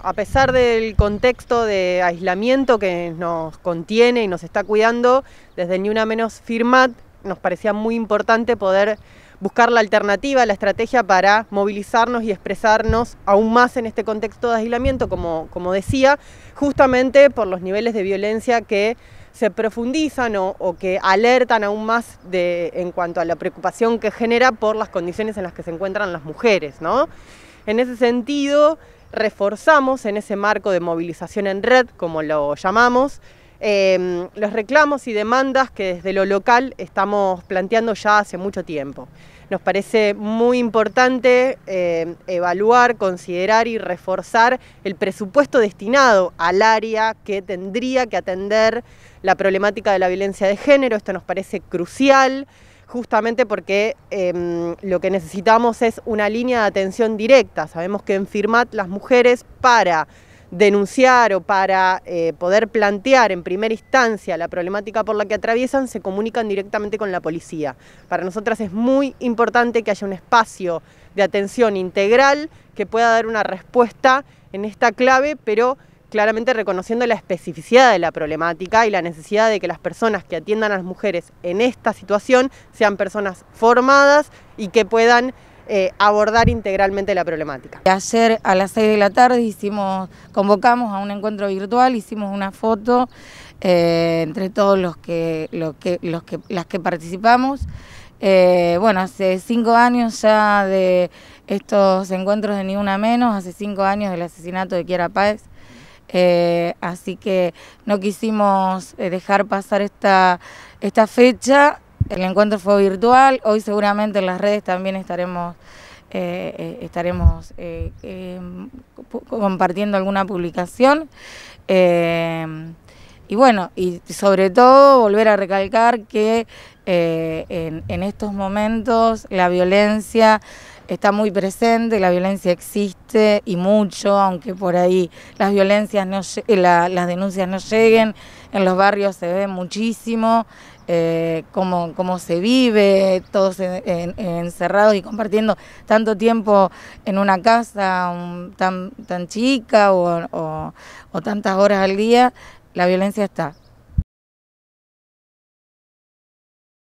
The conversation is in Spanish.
A pesar del contexto de aislamiento que nos contiene y nos está cuidando, desde Ni Una Menos Firmat nos parecía muy importante poder buscar la alternativa, la estrategia para movilizarnos y expresarnos aún más en este contexto de aislamiento, como, decía, justamente por los niveles de violencia que se profundizan o, que alertan aún más en cuanto a la preocupación que genera por las condiciones en las que se encuentran las mujeres. ¿no? En ese sentido, reforzamos en ese marco de movilización en red, como lo llamamos, em, los reclamos y demandas que desde lo local estamos planteando ya hace mucho tiempo. Nos parece muy importante em, evaluar, considerar y reforzar el presupuesto destinado al área que tendría que atender la problemática de la violencia de género. Esto nos parece crucial justamente porque em, lo que necesitamos es una línea de atención directa. Sabemos que en Firmat las mujeres para denunciar o para eh, poder plantear en primera instancia la problemática por la que atraviesan, se comunican directamente con la policía. Para nosotras es muy importante que haya un espacio de atención integral que pueda dar una respuesta en esta clave, pero claramente reconociendo la especificidad de la problemática y la necesidad de que las personas que atiendan a las mujeres en esta situación sean personas formadas y que puedan eh, abordar integralmente la problemática. Ayer a las 6 de la tarde hicimos, convocamos a un encuentro virtual, hicimos una foto eh, entre todos los que, los que, las que participamos. Eh, bueno, hace cinco años ya de estos encuentros de Ni Una Menos, hace cinco años del asesinato de Kiara Páez, eh, así que no quisimos eh, dejar pasar esta, esta fecha. El encuentro fue virtual, hoy seguramente en las redes también estaremos, eh, estaremos em, compartiendo alguna publicación. y bueno, y sobre todo volver a recalcar que en, en estos momentos la violencia está muy presente, la violencia existe y mucho, aunque por ahí las violencias no, eh, las denuncias no lleguen, en los barrios se ve muchísimo eh, cómo, se vive, todos encerrados y compartiendo tanto tiempo en una casa tan, tan chica o tantas horas al día, la violencia está.